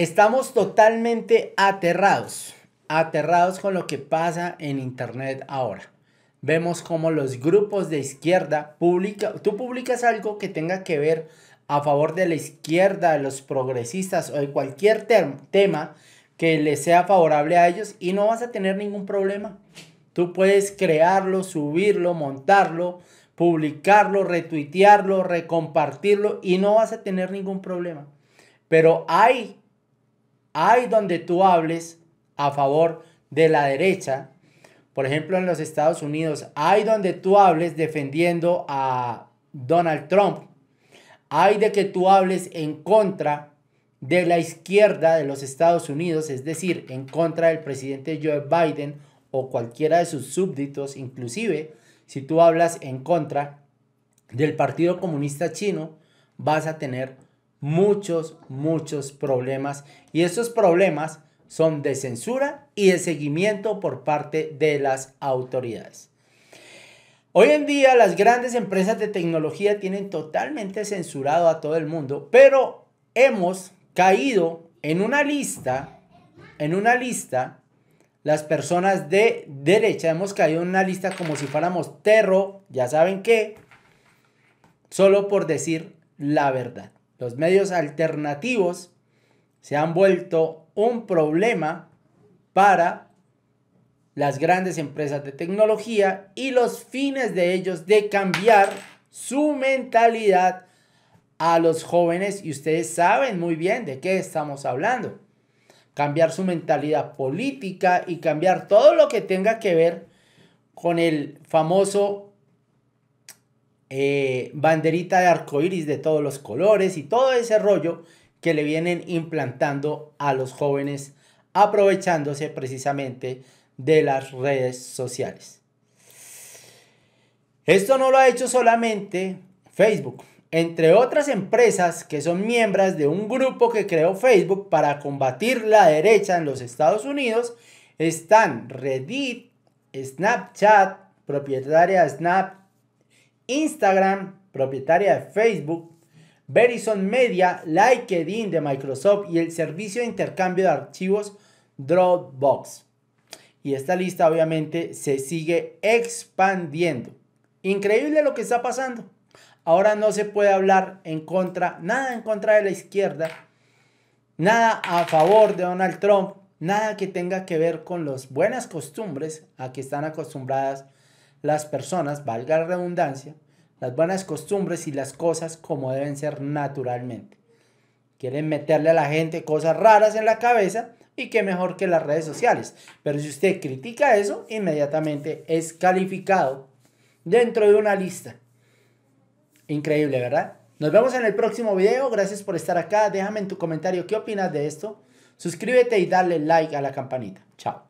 Estamos totalmente aterrados, aterrados con lo que pasa en Internet ahora. Vemos como los grupos de izquierda publican, tú publicas algo que tenga que ver a favor de la izquierda, de los progresistas o de cualquier tema que les sea favorable a ellos y no vas a tener ningún problema. Tú puedes crearlo, subirlo, montarlo, publicarlo, retuitearlo, recompartirlo y no vas a tener ningún problema. Pero hay hay donde tú hables a favor de la derecha, por ejemplo en los Estados Unidos, hay donde tú hables defendiendo a Donald Trump, hay de que tú hables en contra de la izquierda de los Estados Unidos, es decir, en contra del presidente Joe Biden o cualquiera de sus súbditos, inclusive si tú hablas en contra del Partido Comunista Chino, vas a tener muchos, muchos problemas. Y esos problemas son de censura y de seguimiento por parte de las autoridades. Hoy en día las grandes empresas de tecnología tienen totalmente censurado a todo el mundo, pero hemos caído en una lista, en una lista, las personas de derecha, hemos caído en una lista como si fuéramos terror, ya saben qué, solo por decir la verdad. Los medios alternativos se han vuelto un problema para las grandes empresas de tecnología y los fines de ellos de cambiar su mentalidad a los jóvenes y ustedes saben muy bien de qué estamos hablando. Cambiar su mentalidad política y cambiar todo lo que tenga que ver con el famoso eh, banderita de arcoiris de todos los colores y todo ese rollo que le vienen implantando a los jóvenes aprovechándose precisamente de las redes sociales. Esto no lo ha hecho solamente Facebook, entre otras empresas que son miembros de un grupo que creó Facebook para combatir la derecha en los Estados Unidos, están Reddit, Snapchat, propietaria Snapchat Instagram, propietaria de Facebook, Verizon Media, LinkedIn de Microsoft y el servicio de intercambio de archivos Dropbox. Y esta lista obviamente se sigue expandiendo. Increíble lo que está pasando. Ahora no se puede hablar en contra, nada en contra de la izquierda, nada a favor de Donald Trump, nada que tenga que ver con las buenas costumbres a que están acostumbradas las personas, valga la redundancia, las buenas costumbres y las cosas como deben ser naturalmente. Quieren meterle a la gente cosas raras en la cabeza y qué mejor que las redes sociales. Pero si usted critica eso, inmediatamente es calificado dentro de una lista. Increíble, ¿verdad? Nos vemos en el próximo video. Gracias por estar acá. Déjame en tu comentario qué opinas de esto. Suscríbete y dale like a la campanita. Chao.